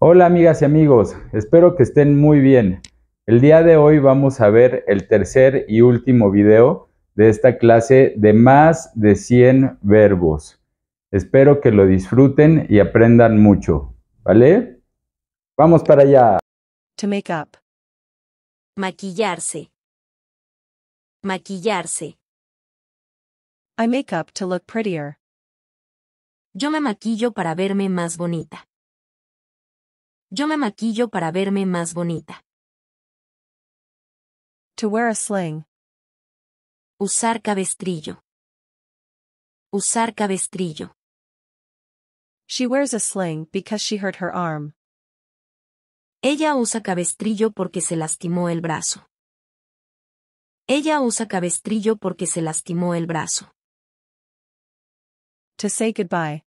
Hola amigas y amigos, espero que estén muy bien. El día de hoy vamos a ver el tercer y último video de esta clase de más de 100 verbos. Espero que lo disfruten y aprendan mucho, ¿vale? Vamos para allá. To make up. Maquillarse. Maquillarse. I make up to look prettier. Yo me maquillo para verme más bonita. Yo me maquillo para verme más bonita. To wear a sling. Usar cabestrillo. Usar cabestrillo. She wears a sling because she hurt her arm. Ella usa cabestrillo porque se lastimó el brazo. Ella usa cabestrillo porque se lastimó el brazo. To say goodbye.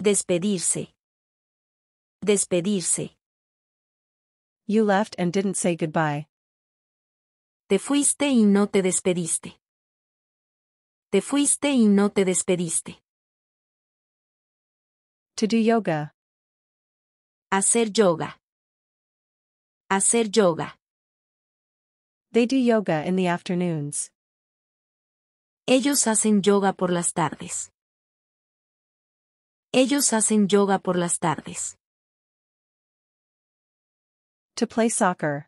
Despedirse. Despedirse. You left and didn't say goodbye. Te fuiste y no te despediste. Te fuiste y no te despediste. To do yoga. Hacer yoga. Hacer yoga. They do yoga in the afternoons. Ellos hacen yoga por las tardes. Ellos hacen yoga por las tardes. To play soccer.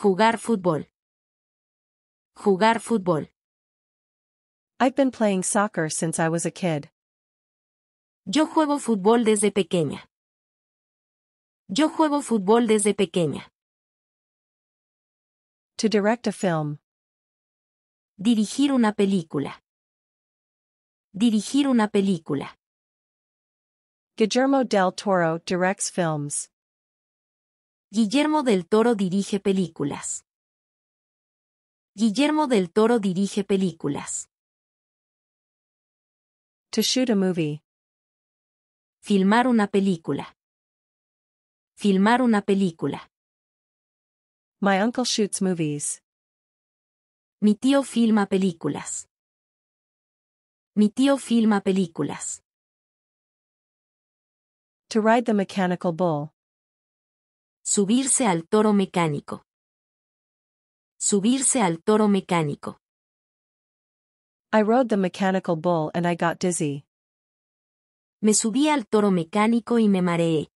Jugar fútbol. Jugar fútbol. I've been playing soccer since I was a kid. Yo juego fútbol desde pequeña. Yo juego fútbol desde pequeña. To direct a film. Dirigir una película. Dirigir una película. Guillermo del Toro directs films. Guillermo del Toro dirige películas. Guillermo del Toro dirige películas. To shoot a movie. Filmar una película. Filmar una película. My uncle shoots movies. Mi tío filma películas. Mi tío filma películas. To ride the mechanical bull. Subirse al toro mecánico. Subirse al toro mecánico. I rode the mechanical bull and I got dizzy. Me subí al toro mecánico y me mareé.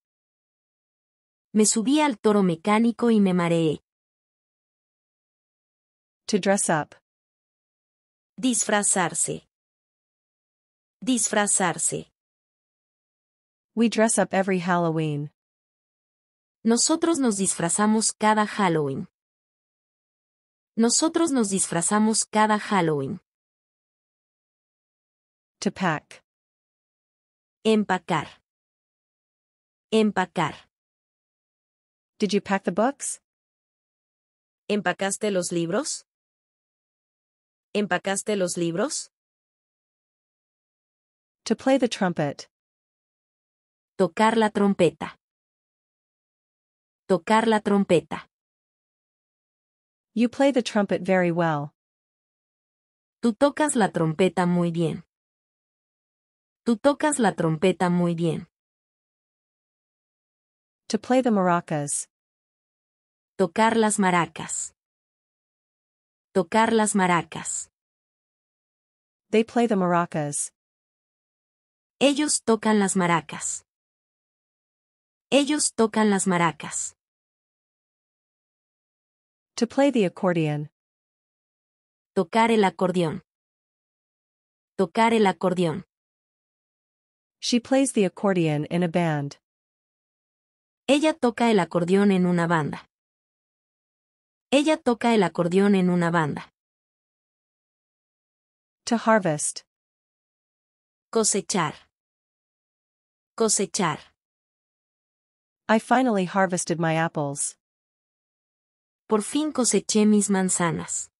Me subí al toro mecánico y me mareé. To dress up. Disfrazarse. Disfrazarse. We dress up every Halloween. Nosotros nos disfrazamos cada Halloween. Nosotros nos disfrazamos cada Halloween. To pack. Empacar. Empacar. Did you pack the books? ¿Empacaste los libros? ¿Empacaste los libros? To play the trumpet. Tocar la trompeta. Tocar la trompeta. You play the trumpet very well. Tú tocas la trompeta muy bien. Tú tocas la trompeta muy bien. To play the maracas. Tocar las maracas. Tocar las maracas. They play the maracas. Ellos tocan las maracas. Ellos tocan las maracas. To play the accordion. Tocar el acordeón. Tocar el acordeón. She plays the accordion in a band. Ella toca el acordeón en una banda. Ella toca el acordeón en una banda. To harvest. Cosechar. Cosechar. I finally harvested my apples. Por fin coseché mis manzanas.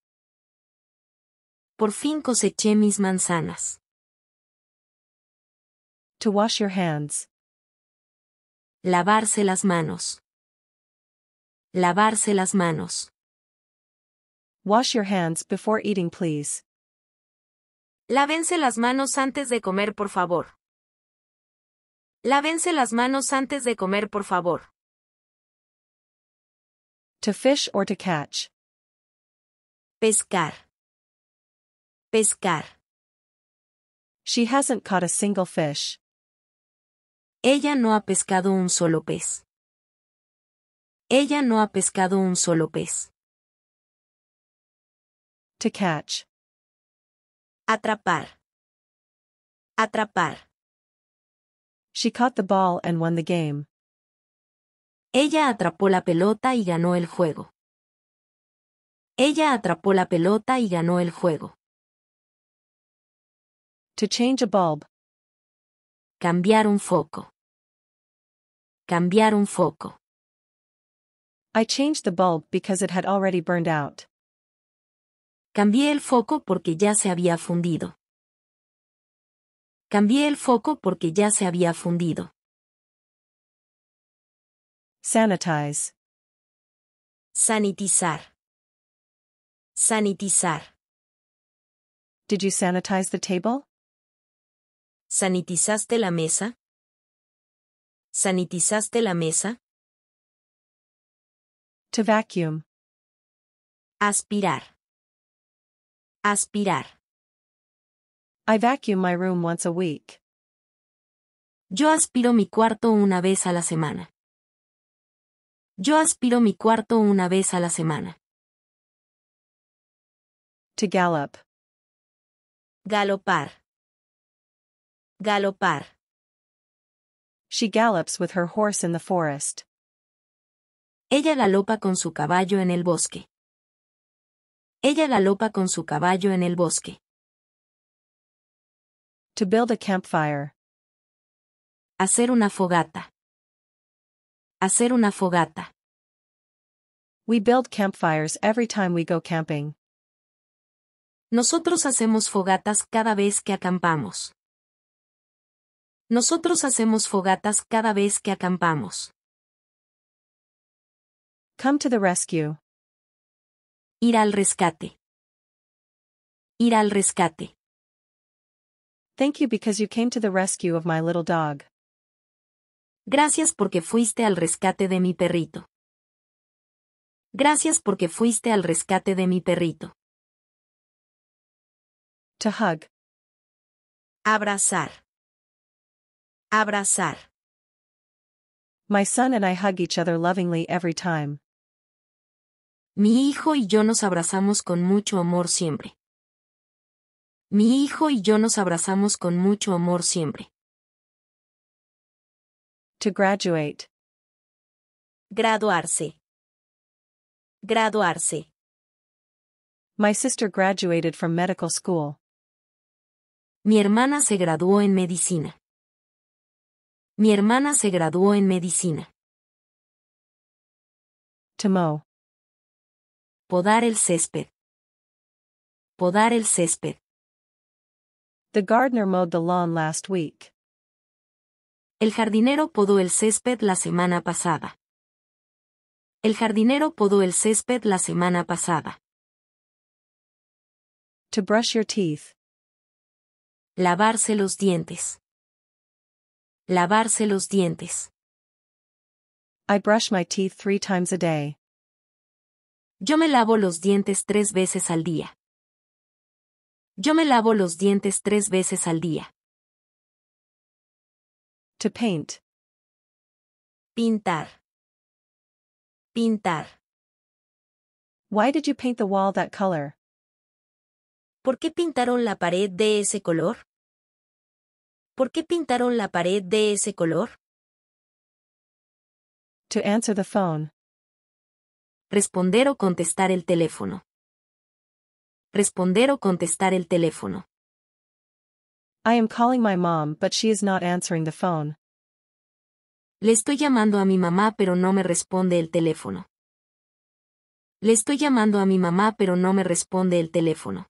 Por fin coseché mis manzanas. To wash your hands. Lavarse las manos. Lavarse las manos. Wash your hands before eating, please. Lávense las manos antes de comer, por favor. Lávense las manos antes de comer, por favor. To fish or to catch. Pescar. Pescar. She hasn't caught a single fish. Ella no ha pescado un solo pez. Ella no ha pescado un solo pez. To catch. Atrapar. Atrapar. She caught the ball and won the game. Ella atrapó la pelota y ganó el juego. Ella atrapó la pelota y ganó el juego. To change a bulb. Cambiar un foco. Cambiar un foco. I changed the bulb because it had already burned out. Cambié el foco porque ya se había fundido. Cambié el foco porque ya se había fundido. Sanitize. Sanitizar. Sanitizar. Did you sanitize the table? ¿Sanitizaste la mesa? ¿Sanitizaste la mesa? To vacuum. Aspirar. Aspirar. I vacuum my room once a week. Yo aspiro mi cuarto una vez a la semana. Yo aspiro mi cuarto una vez a la semana. To gallop. Galopar. Galopar. She gallops with her horse in the forest. Ella galopa con su caballo en el bosque. Ella galopa con su caballo en el bosque. To build a campfire. Hacer una fogata. Hacer una fogata. We build campfires every time we go camping. Nosotros hacemos fogatas cada vez que acampamos. Nosotros hacemos fogatas cada vez que acampamos. Come to the rescue. Ir al rescate. Ir al rescate. Thank you because you came to the rescue of my little dog. Gracias porque fuiste al rescate de mi perrito. Gracias porque fuiste al rescate de mi perrito. To hug. Abrazar. Abrazar. My son and I hug each other lovingly every time. Mi hijo y yo nos abrazamos con mucho amor siempre. Mi hijo y yo nos abrazamos con mucho amor siempre. To graduate. Graduarse. Graduarse. My sister graduated from medical school. Mi hermana se graduó en medicina. Mi hermana se graduó en medicina. To mow. Podar el césped. Podar el césped. The gardener mowed the lawn last week. El jardinero podó el césped la semana pasada. El jardinero podó el césped la semana pasada. To brush your teeth. Lavarse los dientes. Lavarse los dientes. I brush my teeth three times a day. Yo me lavo los dientes tres veces al día. Yo me lavo los dientes tres veces al día. To paint. Pintar. Pintar. Why did you paint the wall that color? ¿Por qué pintaron la pared de ese color? ¿Por qué pintaron la pared de ese color? To answer the phone. Responder o contestar el teléfono. Responder o contestar el teléfono. I am calling my mom but she is not answering the phone. Le estoy llamando a mi mamá pero no me responde el teléfono. Le estoy llamando a mi mamá pero no me responde el teléfono.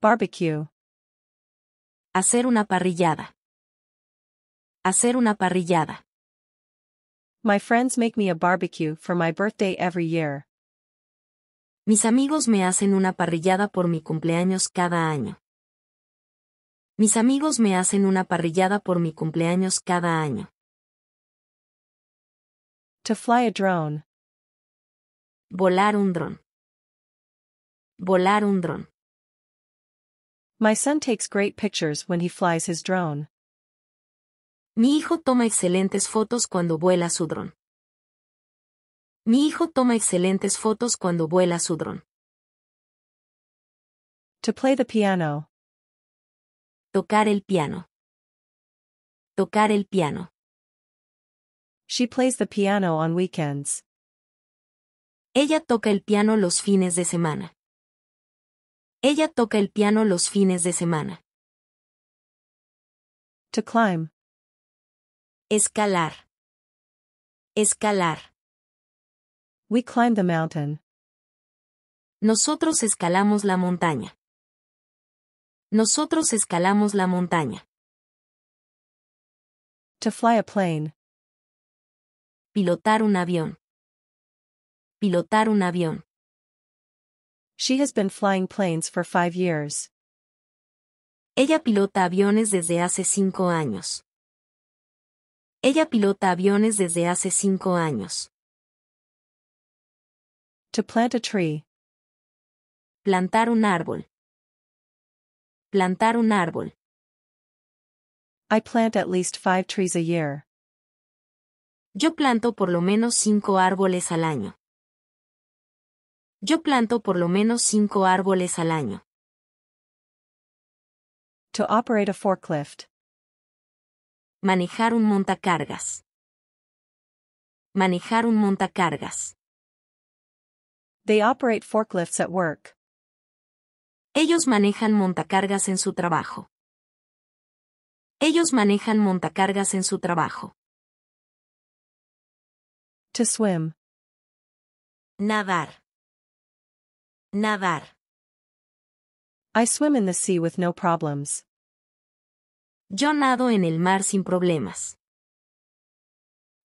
Barbecue. Hacer una parrillada. Hacer una parrillada. My friends make me a barbecue for my birthday every year. Mis amigos me hacen una parrillada por mi cumpleaños cada año. Mis amigos me hacen una parrillada por mi cumpleaños cada año. To fly a drone. Volar un dron. Volar un dron. My son takes great pictures when he flies his drone. Mi hijo toma excelentes fotos cuando vuela su dron. Mi hijo toma excelentes fotos cuando vuela su dron. To play the piano. Tocar el piano. Tocar el piano. She plays the piano on weekends. Ella toca el piano los fines de semana. Ella toca el piano los fines de semana. To climb. Escalar. Escalar. We climb the mountain. Nosotros escalamos la montaña. Nosotros escalamos la montaña. To fly a plane. Pilotar un avión. Pilotar un avión. She has been flying planes for five years. Ella pilota aviones desde hace cinco años. Ella pilota aviones desde hace cinco años. To plant a tree. Plantar un árbol. Plantar un árbol. I plant at least five trees a year. Yo planto por lo menos cinco árboles al año. Yo planto por lo menos cinco árboles al año. To operate a forklift. Manejar un montacargas. Manejar un montacargas. They operate forklifts at work. Ellos manejan montacargas en su trabajo. Ellos manejan montacargas en su trabajo. To swim. Nadar. Nadar. I swim in the sea with no problems. Yo nado en el mar sin problemas.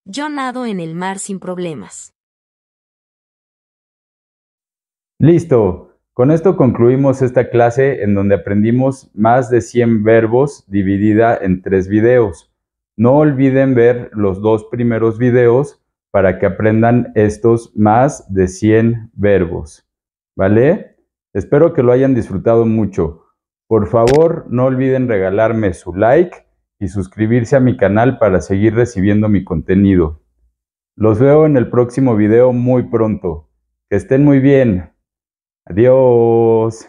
Yo nado en el mar sin problemas. Listo. Con esto concluimos esta clase en donde aprendimos más de 100 verbos dividida en tres videos. No olviden ver los dos primeros videos para que aprendan estos más de 100 verbos. ¿Vale? Espero que lo hayan disfrutado mucho. Por favor, no olviden regalarme su like y suscribirse a mi canal para seguir recibiendo mi contenido. Los veo en el próximo video muy pronto. Que estén muy bien. Adiós.